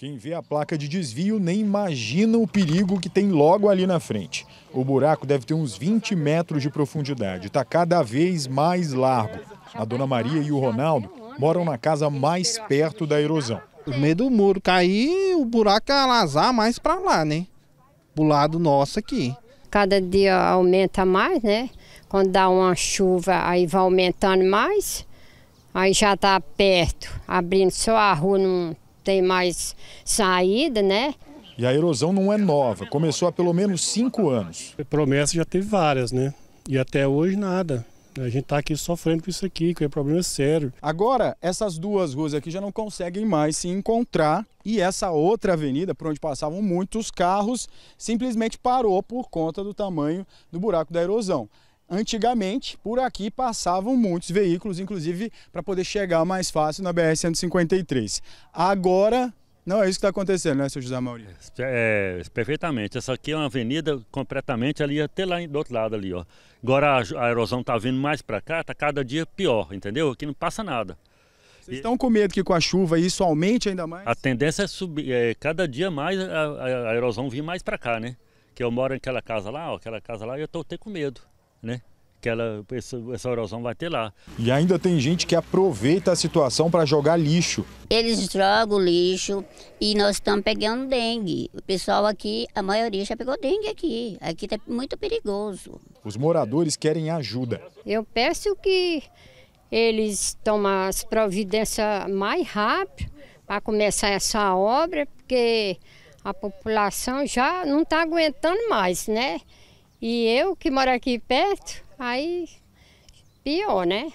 Quem vê a placa de desvio nem imagina o perigo que tem logo ali na frente. O buraco deve ter uns 20 metros de profundidade, está cada vez mais largo. A dona Maria e o Ronaldo moram na casa mais perto da erosão. No meio do muro cair, o buraco é alazar mais para lá, né? Pro lado nosso aqui. Cada dia aumenta mais, né? Quando dá uma chuva, aí vai aumentando mais. Aí já está perto, abrindo só a rua, não tem mais saída, né? E a erosão não é nova, começou há pelo menos cinco anos. promessa já teve várias, né? E até hoje nada. A gente está aqui sofrendo com isso aqui, que é problema sério. Agora, essas duas ruas aqui já não conseguem mais se encontrar e essa outra avenida, por onde passavam muitos carros, simplesmente parou por conta do tamanho do buraco da erosão. Antigamente, por aqui passavam muitos veículos, inclusive para poder chegar mais fácil na BR-153. Agora, não é isso que está acontecendo, né, seu José Maurício? É, é, perfeitamente. Essa aqui é uma avenida completamente ali, até lá do outro lado ali, ó. Agora a, a erosão está vindo mais para cá, está cada dia pior, entendeu? Aqui não passa nada. Vocês estão com medo que com a chuva isso aumente ainda mais? A tendência é subir, é, cada dia mais a, a, a erosão vir mais para cá, né? Que eu moro naquela casa lá, ó, aquela casa lá, e eu estou até com medo né? que ela, essa, essa erosão vai ter lá. E ainda tem gente que aproveita a situação para jogar lixo. Eles jogam lixo e nós estamos pegando dengue. O pessoal aqui, a maioria já pegou dengue aqui. Aqui está muito perigoso. Os moradores querem ajuda. Eu peço que eles tomem as providências mais rápido para começar essa obra, porque a população já não está aguentando mais, né? E eu que moro aqui perto, aí pior, né?